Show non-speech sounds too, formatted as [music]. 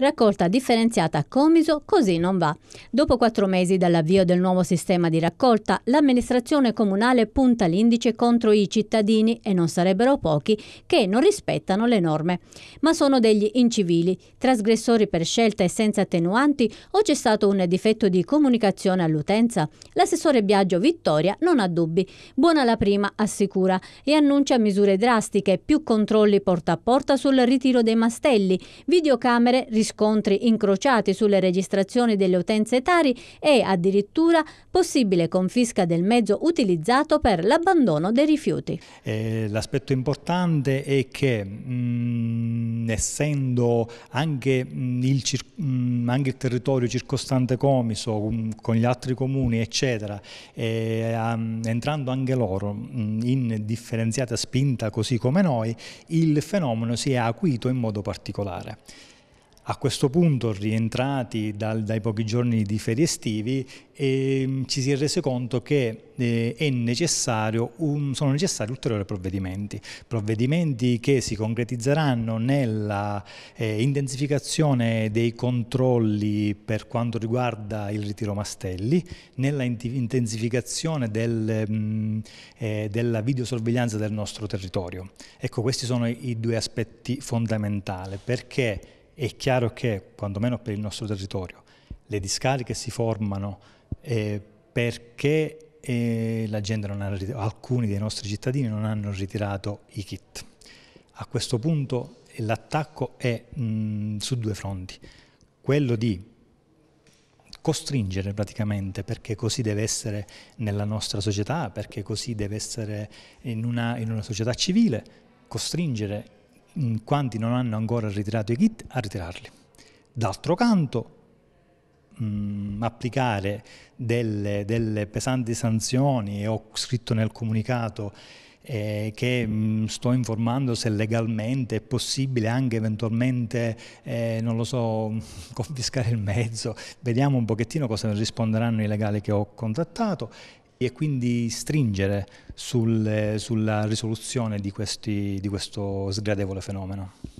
raccolta differenziata a Comiso così non va. Dopo quattro mesi dall'avvio del nuovo sistema di raccolta, l'amministrazione comunale punta l'indice contro i cittadini, e non sarebbero pochi, che non rispettano le norme. Ma sono degli incivili, trasgressori per scelta e senza attenuanti o c'è stato un difetto di comunicazione all'utenza? L'assessore Biagio Vittoria non ha dubbi. Buona la prima, assicura, e annuncia misure drastiche, più controlli porta a porta sul ritiro dei mastelli, videocamere, risoluzioni riscontri incrociati sulle registrazioni delle utenze Tari e addirittura possibile confisca del mezzo utilizzato per l'abbandono dei rifiuti. Eh, L'aspetto importante è che mh, mm, essendo anche, mh, mm, il mh, mm, anche, il territorio circostante Comiso um, con gli altri comuni eccetera, eh, um, entrando anche loro in differenziata spinta così come noi, il fenomeno si è acuito in modo particolare. A questo punto, rientrati dal, dai pochi giorni di ferie estivi, eh, ci si è reso conto che eh, necessario un, sono necessari ulteriori provvedimenti, provvedimenti che si concretizzeranno nella eh, intensificazione dei controlli per quanto riguarda il ritiro Mastelli, nella intensificazione del, mh, mm, eh, della videosorveglianza del nostro territorio. Ecco, questi sono i due aspetti fondamentali perché è chiaro che, quantomeno per il nostro territorio, le discariche si formano eh, perché eh, la gente non ha, alcuni dei nostri cittadini non hanno ritirato i kit. A questo punto l'attacco è mh, mm, su due fronti, quello di costringere praticamente perché così deve essere nella nostra società, perché così deve essere in una, in una società civile, costringere Mm, quanti non hanno ancora ritirato i kit a ritirarli. D'altro canto mh, mm, applicare delle, delle, pesanti sanzioni, e ho scritto nel comunicato eh, che mh, mm, sto informando se legalmente è possibile anche eventualmente, eh, non lo so, [laughs] confiscare il mezzo, vediamo un pochettino cosa risponderanno i legali che ho contattato e quindi stringere sul, sulla risoluzione di, questi, di questo sgradevole fenomeno.